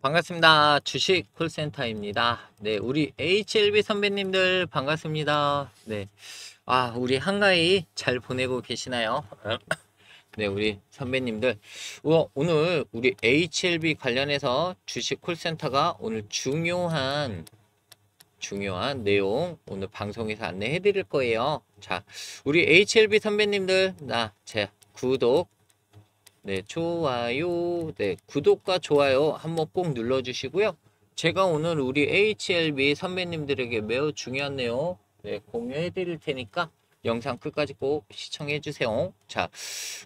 반갑습니다. 주식 콜센터입니다. 네, 우리 HLB 선배님들 반갑습니다. 네. 아, 우리 한가위 잘 보내고 계시나요? 네, 우리 선배님들. 우와, 어, 오늘 우리 HLB 관련해서 주식 콜센터가 오늘 중요한 중요한 내용 오늘 방송에서 안내해 드릴 거예요. 자, 우리 HLB 선배님들 나 제 구독 네, 좋아요. 네, 구독과 좋아요 한 번 꼭 눌러주시고요. 제가 오늘 우리 HLB 선배님들에게 매우 중요한 내용 네, 공유해 드릴 테니까 영상 끝까지 꼭 시청해 주세요. 자,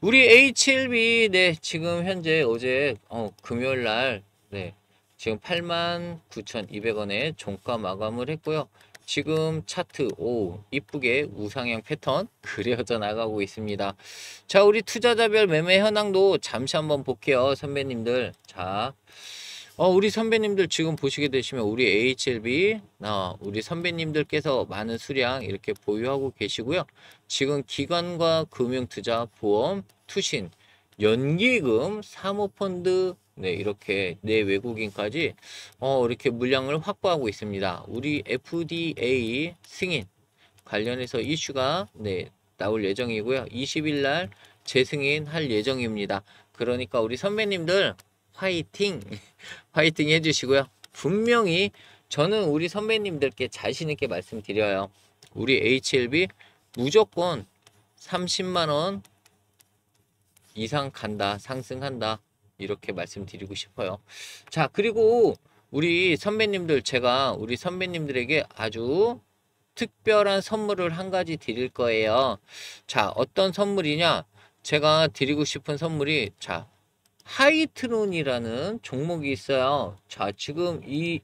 우리 HLB 네, 지금 현재 어제 어, 금요일 날 네, 지금 89,200원에 종가 마감을 했고요. 지금 차트 오 이쁘게 우상향 패턴 그려져 나가고 있습니다 자 우리 투자자별 매매 현황도 잠시 한번 볼게요 선배님들 자 어, 우리 선배님들 지금 보시게 되시면 우리 HLB 어, 우리 선배님들께서 많은 수량 이렇게 보유하고 계시고요 지금 기관과 금융투자 보험 투신 연기금 사모펀드 네, 이렇게 내외국인까지 어, 이렇게 물량을 확보하고 있습니다. 우리 FDA 승인 관련해서 이슈가 네, 나올 예정이고요. 20일 날 재승인 할 예정입니다. 그러니까 우리 선배님들 화이팅! 화이팅 해주시고요. 분명히 저는 우리 선배님들께 자신있게 말씀드려요. 우리 HLB 무조건 30만원 이상 간다, 상승한다. 이렇게 말씀드리고 싶어요. 자, 그리고 우리 선배님들 제가 우리 선배님들에게 아주 특별한 선물을 한 가지 드릴 거예요. 자, 어떤 선물이냐? 제가 드리고 싶은 선물이 자, 하이트론이라는 종목이 있어요. 자, 지금 이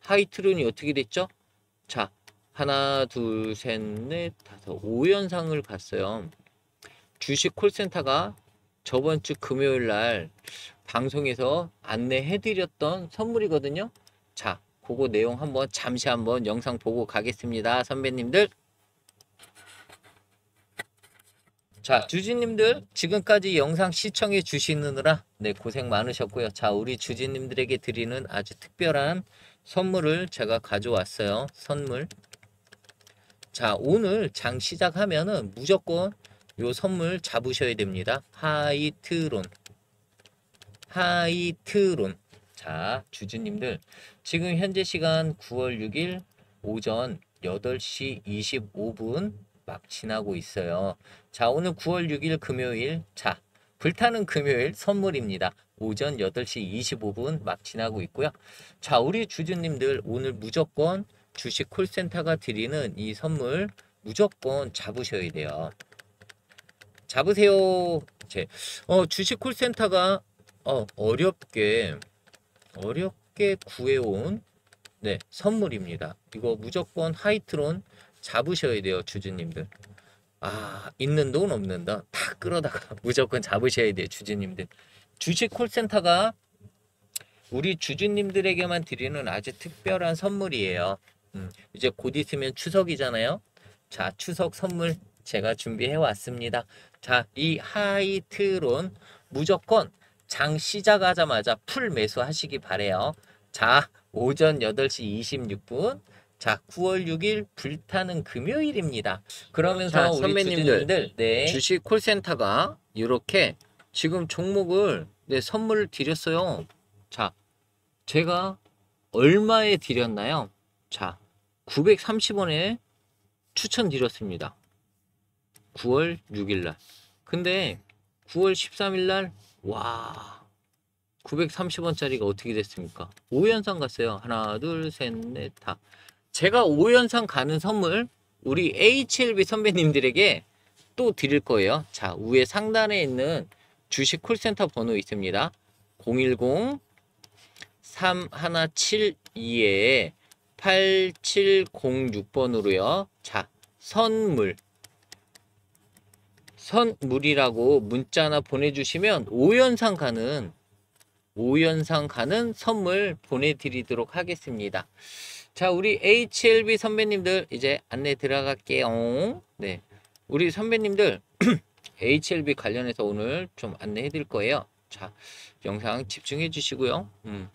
하이트론이 어떻게 됐죠? 자, 하나, 둘, 셋, 넷, 다섯, 5연상을 봤어요 주식 콜센터가 저번 주 금요일 날 방송에서 안내해 드렸던 선물이거든요. 자, 그거 내용 한번 잠시 한번 영상 보고 가겠습니다. 선배님들. 자, 주진님들 지금까지 영상 시청해 주시느라 네, 고생 많으셨고요. 자, 우리 주진님들에게 드리는 아주 특별한 선물을 제가 가져왔어요. 선물. 자, 오늘 장 시작하면은 무조건 요 선물 잡으셔야 됩니다. 하이트론. 하이트론. 자, 주주님들 지금 현재 시간 9월 6일 오전 8시 25분 막 지나고 있어요. 자, 오늘 9월 6일 금요일. 자, 불타는 금요일 선물입니다. 오전 8시 25분 막 지나고 있고요. 자, 우리 주주님들 오늘 무조건 주식 콜센터가 드리는 이 선물 무조건 잡으셔야 돼요. 잡으세요. 제. 어, 주식 콜센터가 어, 어렵게 어렵게 구해온 네, 선물입니다. 이거 무조건 하이트론 잡으셔야 돼요, 주주님들. 아, 있는 돈 없는 돈. 다 끌어다가 무조건 잡으셔야 돼요, 주주님들. 주식 콜센터가 우리 주주님들에게만 드리는 아주 특별한 선물이에요. 음, 이제 곧 있으면 추석이잖아요. 자, 추석 선물 제가 준비해 왔습니다. 자, 이 하이트론 무조건 장 시작하자마자 풀 매수하시기 바래요. 자, 오전 8시 26분. 자, 9월 6일 불타는 금요일입니다. 그러면서 자, 선배님들 네. 주식 콜센터가 이렇게 지금 종목을 네, 선물을 드렸어요. 자, 제가 얼마에 드렸나요? 자, 930원에 추천드렸습니다. 9월 6일 날. 근데 9월 13일 날, 와, 930원짜리가 어떻게 됐습니까? 5연상 갔어요. 하나, 둘, 셋, 넷, 다. 제가 5연상 가는 선물, 우리 HLB 선배님들에게 또 드릴 거예요. 자, 위에 상단에 있는 주식 콜센터 번호 있습니다. 010 3172에 8706번으로요. 자, 선물 선물이라고 문자 나 보내주시면 5연상 가는 오연상 가는 선물 보내드리도록 하겠습니다. 자, 우리 HLB 선배님들 이제 안내 들어갈게요. 네. 우리 선배님들 HLB 관련해서 오늘 좀 안내해 드릴 거예요. 자, 영상 집중해 주시고요. 음.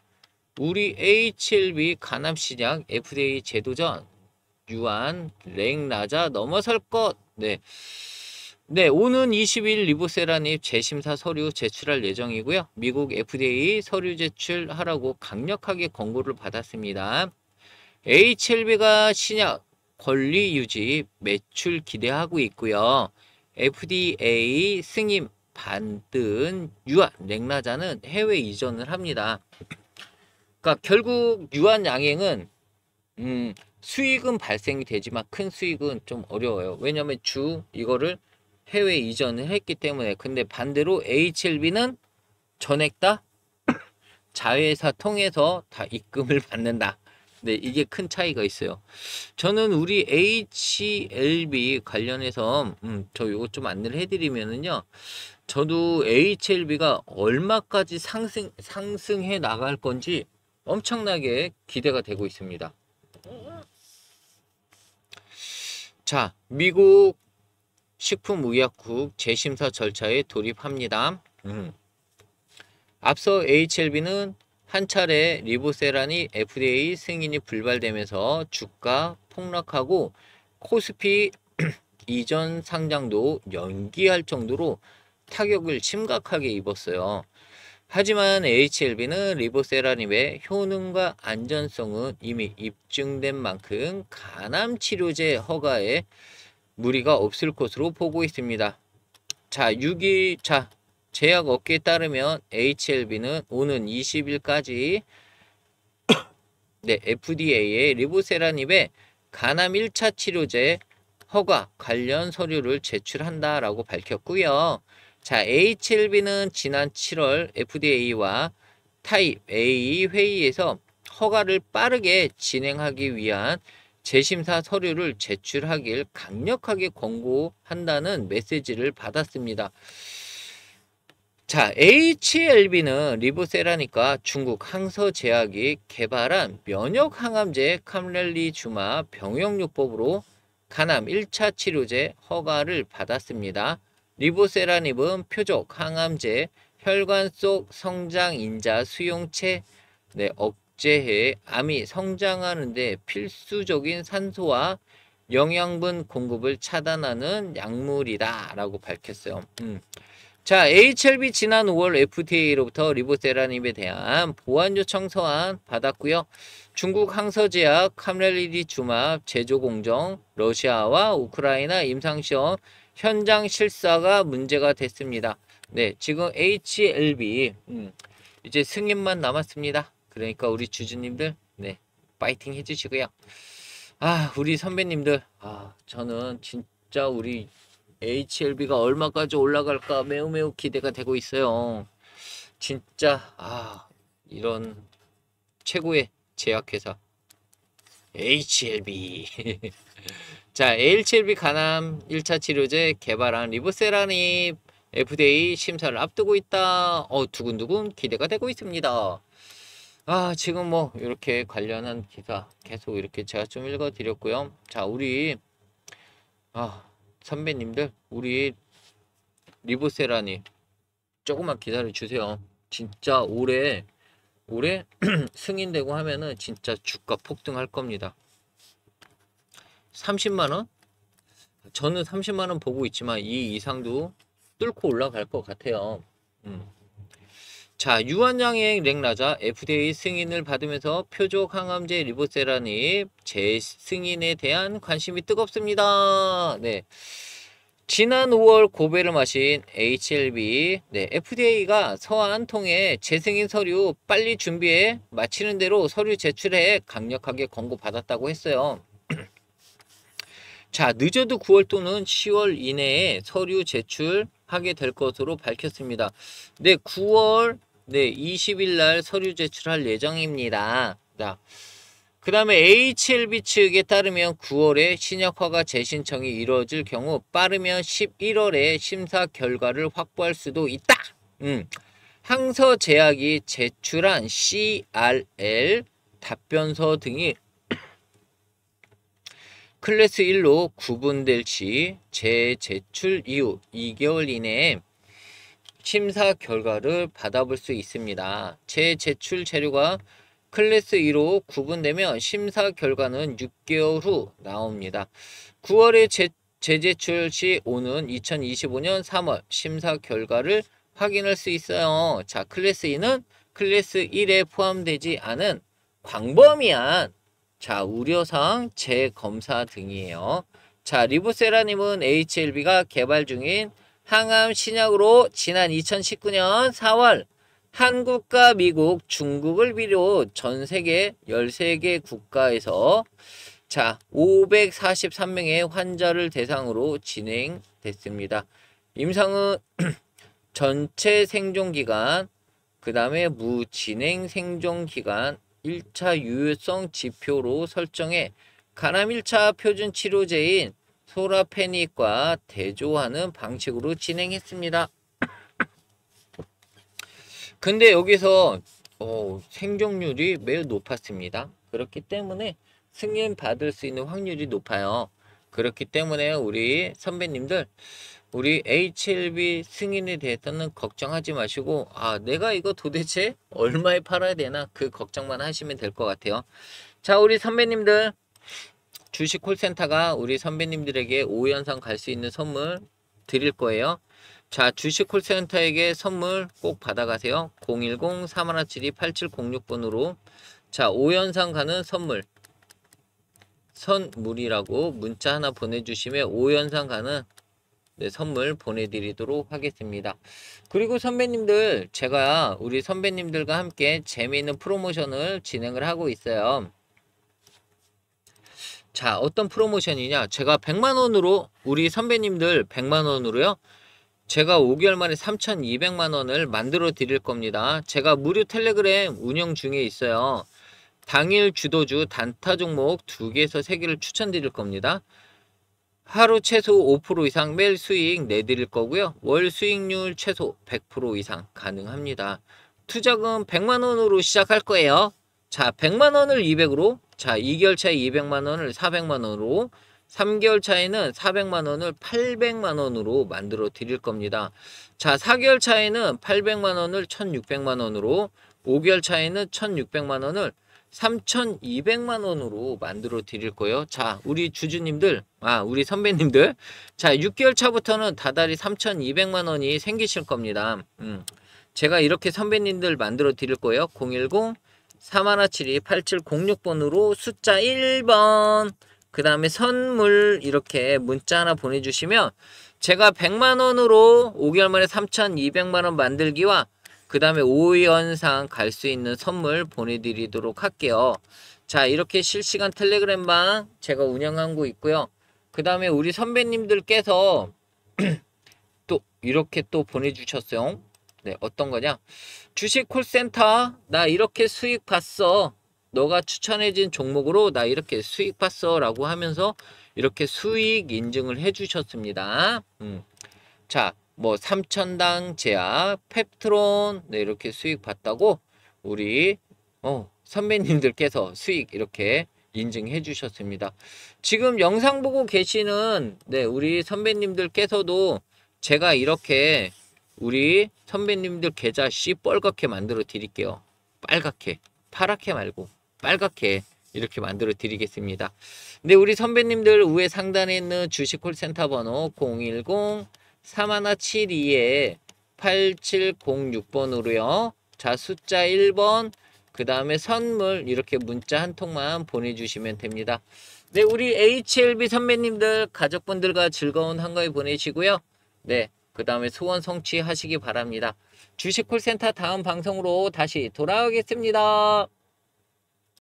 우리 HLB 간암시장 FDA 제도전 유한 랭나자 넘어설 것. 네. 네, 오는 20일 리보세라닙 재심사 서류 제출할 예정이고요. 미국 FDA 서류 제출하라고 강력하게 권고를 받았습니다. HLB가 신약 권리 유지 매출 기대하고 있고요. FDA 승인 반든 유한 렉라자는 해외 이전을 합니다. 그러니까 결국 유한 양행은 음, 수익은 발생이 되지만 큰 수익은 좀 어려워요. 왜냐하면 주 이거를 해외 이전을 했기 때문에 근데 반대로 HLB는 전액다 자회사 통해서 다 입금을 받는다. 네, 이게 큰 차이가 있어요. 저는 우리 HLB 관련해서 음, 저 요거 좀 안내를 해드리면은요. 저도 HLB가 얼마까지 상승 상승해 나갈 건지 엄청나게 기대가 되고 있습니다. 자, 미국 식품의약국 재심사 절차에 돌입합니다. 음. 앞서 HLB는 한 차례 리보세란이 FDA 승인이 불발되면서 주가 폭락하고 코스피 이전 상장도 연기할 정도로 타격을 심각하게 입었어요. 하지만 HLB는 리보세라닙의 효능과 안전성은 이미 입증된 만큼 간암 치료제 허가에 무리가 없을 것으로 보고 있습니다. 자, 6일 자, 제약 업계에 따르면 HLB는 오는 20일까지 네, FDA의 리보세라닙에 간암 1차 치료제 허가 관련 서류를 제출한다라고 밝혔고요. 자, HLB는 지난 7월 FDA와 타입 A 회의에서 허가를 빠르게 진행하기 위한 재심사 서류를 제출하길 강력하게 권고한다는 메시지를 받았습니다. 자, HLB는 리보세라니까 중국 항서제약이 개발한 면역항암제 캄렐리주마 병역요법으로 간암 1차 치료제 허가를 받았습니다. 리보세라닙은 표적 항암제, 혈관 속 성장인자 수용체, 네, 어, 억제해 암이 성장하는 데 필수적인 산소와 영양분 공급을 차단하는 약물이다 라고 밝혔어요. 음. 자, HLB 지난 5월 FDA로부터 리보세라닙에 대한 보완 요청 서한 받았고요. 중국 항서제약, 카멜리디 주막, 제조 공정, 러시아와 우크라이나 임상시험 현장 실사가 문제가 됐습니다. 네, 지금 HLB 음, 이제 승인만 남았습니다. 그러니까 우리 주주님들 네 파이팅 해주시고요. 아 우리 선배님들 아 저는 진짜 우리 HLB가 얼마까지 올라갈까 매우 매우 기대가 되고 있어요. 진짜 아 이런 최고의 제약회사 HLB 자 HLB 간암 1차 치료제 개발한 리보세라니 FDA 심사를 앞두고 있다. 어 두근두근 기대가 되고 있습니다. 아 지금 뭐 이렇게 관련한 기사 계속 이렇게 제가 좀 읽어드렸고요. 자 우리 아 선배님들 우리 리보세라니 조금만 기다려 주세요. 진짜 올해 올해 승인되고 하면은 진짜 주가 폭등할 겁니다. 30만원? 저는 30만원 보고 있지만 이 이상도 뚫고 올라갈 것 같아요. 음. 자, 유한양행 렉라자 FDA 승인을 받으면서 표적 항암제 리보세라니 재승인에 대한 관심이 뜨겁습니다. 네. 지난 5월 고배를 마신 HLB 네, FDA가 서한 통해 재승인 서류 빨리 준비해 마치는 대로 서류 제출해 강력하게 권고받았다고 했어요. 자, 늦어도 9월 또는 10월 이내에 서류 제출하게 될 것으로 밝혔습니다. 네, 9월 네, 20일 날 서류 제출할 예정입니다. 자, 그 다음에 HLB 측에 따르면 9월에 신약화가 재신청이 이루어질 경우 빠르면 11월에 심사 결과를 확보할 수도 있다. 음, 항서 제약이 제출한 CRL 답변서 등이 클래스 1로 구분될 시 재제출 이후 2개월 이내에 심사 결과를 받아볼 수 있습니다. 재제출 자료가 클래스 2로 구분되면 심사 결과는 6개월 후 나옵니다. 9월에 재, 재제출 시 오는 2025년 3월 심사 결과를 확인할 수 있어요. 자, 클래스 2는 클래스 1에 포함되지 않은 광범위한 자, 우려사항, 재검사 등이에요. 자, 리보세라님은 HLB가 개발 중인 항암 신약으로 지난 2019년 4월 한국과 미국, 중국을 비롯 전 세계 13개 국가에서 자, 543명의 환자를 대상으로 진행됐습니다. 임상은 전체 생존 기간, 그다음에 무진행 생존 기간 1차 유효성 지표로 설정해 간암 1차 표준 치료제인 소라페닉과 대조하는 방식으로 진행했습니다. 근데 여기서 어, 생존율이 매우 높았습니다. 그렇기 때문에 승인 받을 수 있는 확률이 높아요. 그렇기 때문에 우리 선배님들 우리 HLB 승인에 대해서는 걱정하지 마시고 아 내가 이거 도대체 얼마에 팔아야 되나 그 걱정만 하시면 될 것 같아요. 자 우리 선배님들 주식 콜센터가 우리 선배님들에게 5연상갈 수 있는 선물 드릴 거예요. 자, 주식 콜센터에게 선물 꼭 받아가세요. 010-3172-8706번으로. 자, 5연상 가는 선물. 선물이라고 문자 하나 보내주시면 5연상 가는 네, 선물 보내드리도록 하겠습니다. 그리고 선배님들, 제가 우리 선배님들과 함께 재미있는 프로모션을 진행을 하고 있어요. 자 어떤 프로모션이냐 제가 100만원으로 우리 선배님들 100만원으로요 제가 5개월 만에 3,200만원을 만들어 드릴 겁니다 제가 무료 텔레그램 운영 중에 있어요 당일 주도주 단타 종목 2개에서 3개를 추천드릴 겁니다 하루 최소 5% 이상 매일 수익 내드릴 거고요 월 수익률 최소 100% 이상 가능합니다 투자금 100만원으로 시작할 거예요 자, 100만 원을 200으로 자, 2개월 차에 200만 원을 400만 원으로 3개월 차에는 400만 원을 800만 원으로 만들어 드릴 겁니다. 자, 4개월 차에는 800만 원을 1,600만 원으로 5개월 차에는 1,600만 원을 3,200만 원으로 만들어 드릴 거예요. 자, 우리 주주님들, 아, 우리 선배님들. 자, 6개월 차부터는 다달이 3,200만 원이 생기실 겁니다. 음. 제가 이렇게 선배님들 만들어 드릴 거예요. 010 3172 8706번으로 숫자 1번 그 다음에 선물 이렇게 문자 하나 보내주시면 제가 100만원으로 5개월 만에 3200만원 만들기와 그 다음에 5연상 갈 수 있는 선물 보내드리도록 할게요. 자 이렇게 실시간 텔레그램방 제가 운영하고 있고요. 그 다음에 우리 선배님들께서 또 이렇게 또 보내주셨어요. 네 어떤 거냐 주식 콜센터 나 이렇게 수익 봤어. 너가 추천해진 종목으로 나 이렇게 수익 봤어 라고 하면서 이렇게 수익 인증을 해주셨습니다. 음. 자, 뭐 삼천당 제약, 펩트론 네, 이렇게 수익 봤다고 우리 어, 선배님들께서 수익 이렇게 인증해 주셨습니다. 지금 영상 보고 계시는 네, 우리 선배님들께서도 제가 이렇게 우리 선배님들 계좌 씨 뻘겋게 만들어 드릴게요. 빨갛게 파랗게 말고 빨갛게 이렇게 만들어 드리겠습니다. 근데 우리 선배님들 우회 상단에 있는 주식 콜센터 번호 010-3172-8706번으로요. 자 숫자 1번 그 다음에 선물 이렇게 문자 한 통만 보내주시면 됩니다. 네 우리 HLB 선배님들 가족분들과 즐거운 한가위 보내시고요. 네그 다음에 소원 성취하시기 바랍니다. 주식콜센터 다음 방송으로 다시 돌아오겠습니다.